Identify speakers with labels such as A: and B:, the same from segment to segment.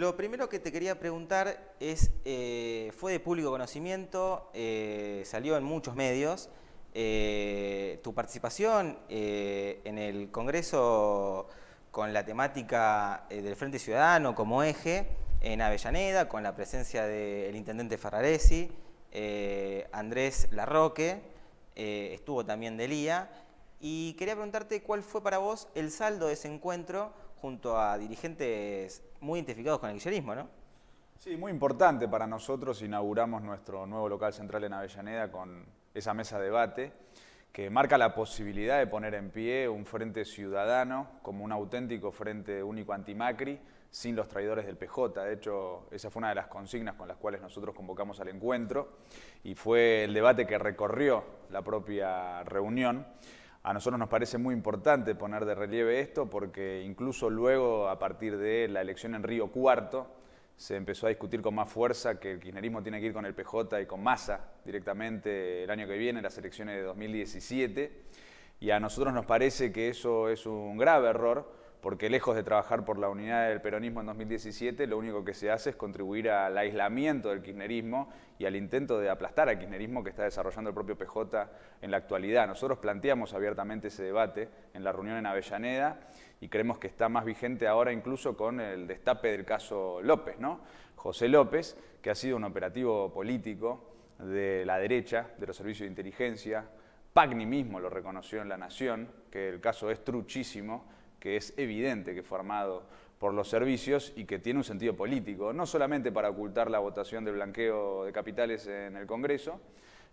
A: Lo primero que te quería preguntar es, eh, fue de público conocimiento, eh, salió en muchos medios, eh, tu participación en el Congreso con la temática del Frente Ciudadano como eje en Avellaneda, con la presencia del intendente Ferraresi, Andrés Larroque, estuvo también Delía, y quería preguntarte cuál fue para vos el saldo de ese encuentro junto a dirigentes muy identificados con el kirchnerismo, ¿no?
B: Sí, muy importante para nosotros. Inauguramos nuestro nuevo local central en Avellaneda con esa mesa de debate que marca la posibilidad de poner en pie un frente ciudadano como un auténtico frente único antimacri sin los traidores del PJ. De hecho, esa fue una de las consignas con las cuales nosotros convocamos al encuentro y fue el debate que recorrió la propia reunión. A nosotros nos parece muy importante poner de relieve esto porque incluso luego, a partir de la elección en Río Cuarto, se empezó a discutir con más fuerza que el kirchnerismo tiene que ir con el PJ y con Massa directamente el año que viene, las elecciones de 2017. Y a nosotros nos parece que eso es un grave error porque lejos de trabajar por la unidad del peronismo en 2017, lo único que se hace es contribuir al aislamiento del kirchnerismo y al intento de aplastar al kirchnerismo que está desarrollando el propio PJ en la actualidad. Nosotros planteamos abiertamente ese debate en la reunión en Avellaneda y creemos que está más vigente ahora incluso con el destape del caso López, ¿no? José López, que ha sido un operativo político de la derecha, de los servicios de inteligencia, Pagni mismo lo reconoció en La Nación, que el caso es truchísimo, que es evidente que fue armado por los servicios y que tiene un sentido político, no solamente para ocultar la votación del blanqueo de capitales en el Congreso.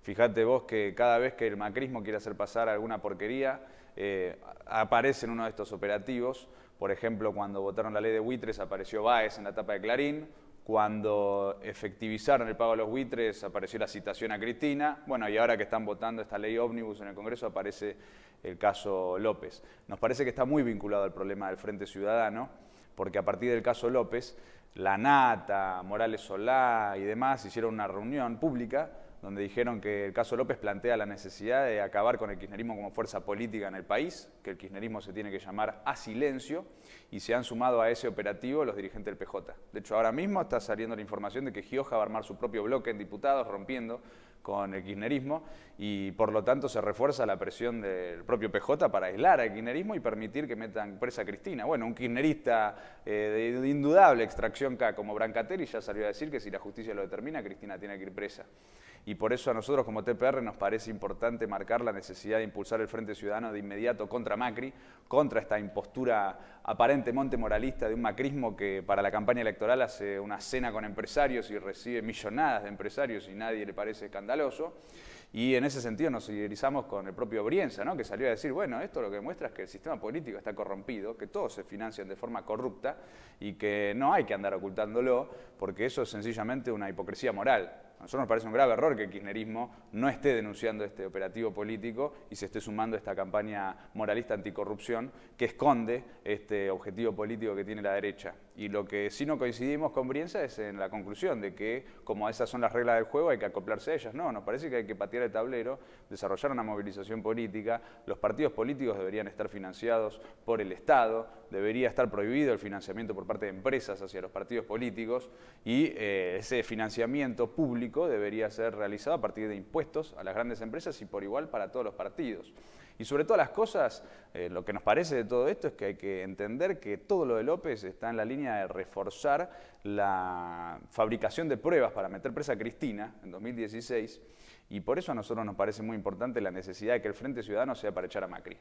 B: Fíjate vos que cada vez que el macrismo quiere hacer pasar alguna porquería, eh, aparece en uno de estos operativos. Por ejemplo, cuando votaron la ley de buitres apareció Báez en la etapa de Clarín, cuando efectivizaron el pago a los buitres apareció la citación a Cristina, bueno, y ahora que están votando esta ley ómnibus en el Congreso aparece el caso López. Nos parece que está muy vinculado al problema del Frente Ciudadano, porque a partir del caso López, la Nata, Morales Solá y demás hicieron una reunión pública donde dijeron que el caso López plantea la necesidad de acabar con el kirchnerismo como fuerza política en el país, que el kirchnerismo se tiene que llamar a silencio, y se han sumado a ese operativo los dirigentes del PJ. De hecho, ahora mismo está saliendo la información de que Gioja va a armar su propio bloque en diputados, rompiendo con el kirchnerismo, y por lo tanto se refuerza la presión del propio PJ para aislar al kirchnerismo y permitir que metan presa a Cristina. Bueno, un kirchnerista eh, de, indudable extracción como Brancateri ya salió a decir que si la justicia lo determina, Cristina tiene que ir presa y por eso a nosotros como TPR nos parece importante marcar la necesidad de impulsar el Frente Ciudadano de inmediato contra Macri, contra esta impostura aparentemente moralista de un macrismo que para la campaña electoral hace una cena con empresarios y recibe millonadas de empresarios y nadie le parece escandaloso. Y en ese sentido nos solidarizamos con el propio Brienza, ¿no? que salió a decir, bueno, esto lo que demuestra es que el sistema político está corrompido, que todos se financian de forma corrupta y que no hay que andar ocultándolo, porque eso es sencillamente una hipocresía moral. A nosotros nos parece un grave error que el kirchnerismo no esté denunciando este operativo político y se esté sumando a esta campaña moralista anticorrupción que esconde este objetivo político que tiene la derecha. Y lo que sí no coincidimos con Brienza es en la conclusión de que como esas son las reglas del juego hay que acoplarse a ellas. No, nos parece que hay que patear el tablero, desarrollar una movilización política, los partidos políticos deberían estar financiados por el Estado, debería estar prohibido el financiamiento por parte de empresas hacia los partidos políticos y eh, ese financiamiento público debería ser realizado a partir de impuestos a las grandes empresas y por igual para todos los partidos. Y sobre todas las cosas, eh, lo que nos parece de todo esto es que hay que entender que todo lo de López está en la línea de reforzar la fabricación de pruebas para meter presa a Cristina en 2016 y por eso a nosotros nos parece muy importante la necesidad de que el Frente Ciudadano sea para echar a Macri.